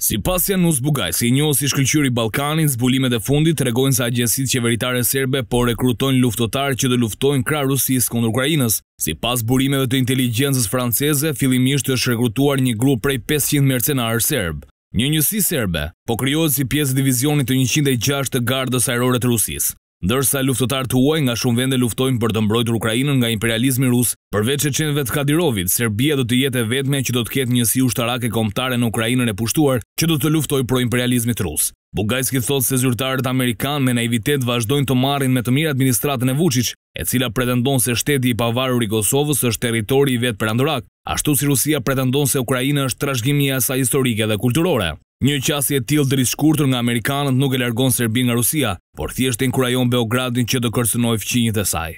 Si pas janë nusë bugaj, si një osi shkëllqyri Balkanin, zbulimet e fundit të regojnë sa agjensit qeveritare serbe, por rekrutojnë luftotarë që dhe luftojnë kra Rusis kundur Ukrajinës. Si pas burimeve të inteligencës franceze, filimisht të është rekrutuar një grup prej 500 mercenarë serbë. Një njësi serbe, po kryojnë si pjesë divizionit të 106 të gardës aerore të Rusis ndërsa luftëtar të uaj nga shumë vende luftojnë për të mbrojtë Ukrajinën nga imperializmi rusë, përveç e qenëve të Kadirovit, Serbia do të jetë e vetme që do të ketë njësi ushtarake komptare në Ukrajinën e pushtuar që do të luftoj pro imperializmit rusë. Bugajski thotë se zyrtarët Amerikanë me naivitet vazhdojnë të marin me të mirë administratën e Vucic, e cila pretendon se shteti i pavarur i Kosovës është teritori i vetë për Andorak, ashtu si Rusia pretendon se Ukrajina është trashgimia sa historike dhe kulturore. Një qasje t'il dëris shkurtur nga Amerikanët nuk e lërgon Serbi nga Rusia, por thjesht e nkurajon Beogradin që do kërsënoj fqinjit e saj.